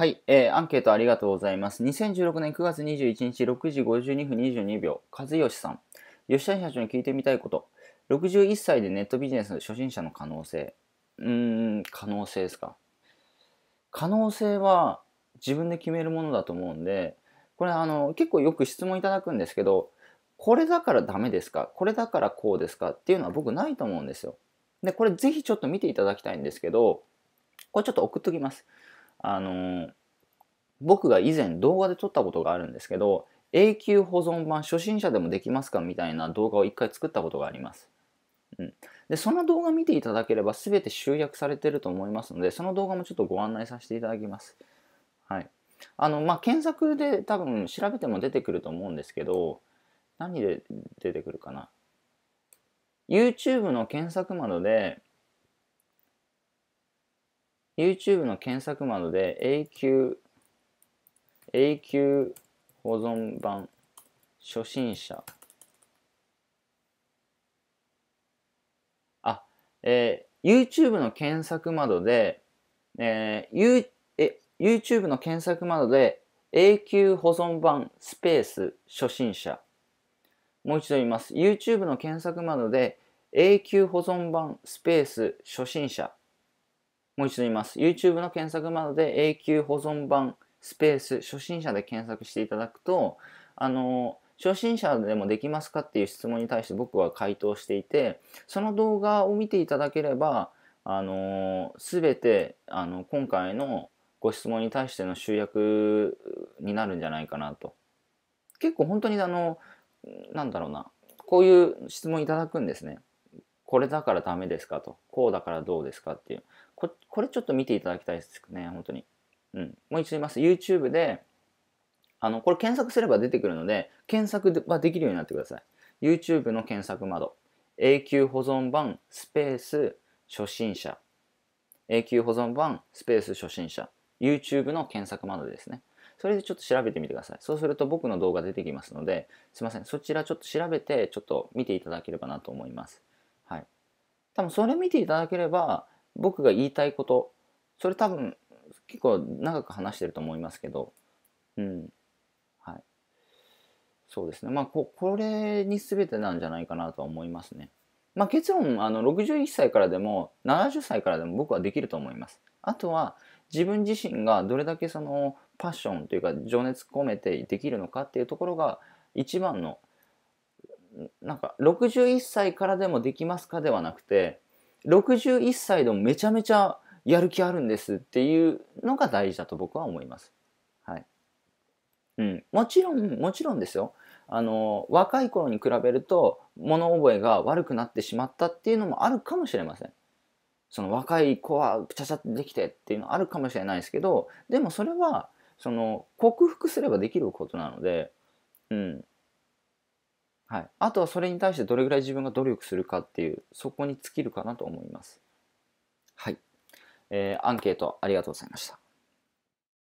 はい、えー、アンケートありがとうございます。2016年9月21日6時52分22秒、和義さん。吉谷社長に聞いてみたいこと。61歳でネットビジネスの初心者の可能性。うーん、可能性ですか。可能性は自分で決めるものだと思うんで、これあの、結構よく質問いただくんですけど、これだからダメですかこれだからこうですかっていうのは僕ないと思うんですよ。で、これぜひちょっと見ていただきたいんですけど、これちょっと送っときます。あの僕が以前動画で撮ったことがあるんですけど永久保存版初心者でもできますかみたいな動画を一回作ったことがあります。うん、でその動画見ていただければ全て集約されてると思いますのでその動画もちょっとご案内させていただきます。はい、あのまあ、検索で多分調べても出てくると思うんですけど何で出てくるかな YouTube の検索窓で YouTube の検索窓で永久、永久保存版初心者。あ、えー、YouTube の検索窓で、えー、y え YouTube の検索窓で永久保存版スペース初心者。もう一度言います。YouTube の検索窓で永久保存版スペース初心者。もう一度言います。YouTube の検索窓で永久保存版スペース初心者で検索していただくと、あの、初心者でもできますかっていう質問に対して僕は回答していて、その動画を見ていただければ、あの、すべて、あの、今回のご質問に対しての集約になるんじゃないかなと。結構本当にあの、なんだろうな、こういう質問いただくんですね。これだからダメですかと、こうだからどうですかっていう。ここれちょっと見ていただきたいですね、本当に。うん。もう一度言います。YouTube で、あの、これ検索すれば出てくるので、検索はできるようになってください。YouTube の検索窓。永久保存版スペース初心者。永久保存版スペース初心者。YouTube の検索窓ですね。それでちょっと調べてみてください。そうすると僕の動画出てきますので、すいません。そちらちょっと調べて、ちょっと見ていただければなと思います。はい。多分それ見ていただければ、僕が言いたいことそれ多分結構長く話してると思いますけどうんはいそうですねまあここれに全てなんじゃないかなとは思いますねまあ結論あの61歳からでも70歳からでも僕はできると思いますあとは自分自身がどれだけそのパッションというか情熱込めてできるのかっていうところが一番のなんか61歳からでもできますかではなくて61歳でもめちゃめちゃやる気あるんですっていうのが大事だと僕は思います。はい。うん。もちろん、もちろんですよ。あの、若い頃に比べると物覚えが悪くなってしまったっていうのもあるかもしれません。その若い子はちゃちゃってできてっていうのあるかもしれないですけど、でもそれは、その、克服すればできることなので、うん。はい、あとはそれに対してどれぐらい自分が努力するかっていうそこに尽きるかなと思います。はい、えー、アンケートありがとうございました。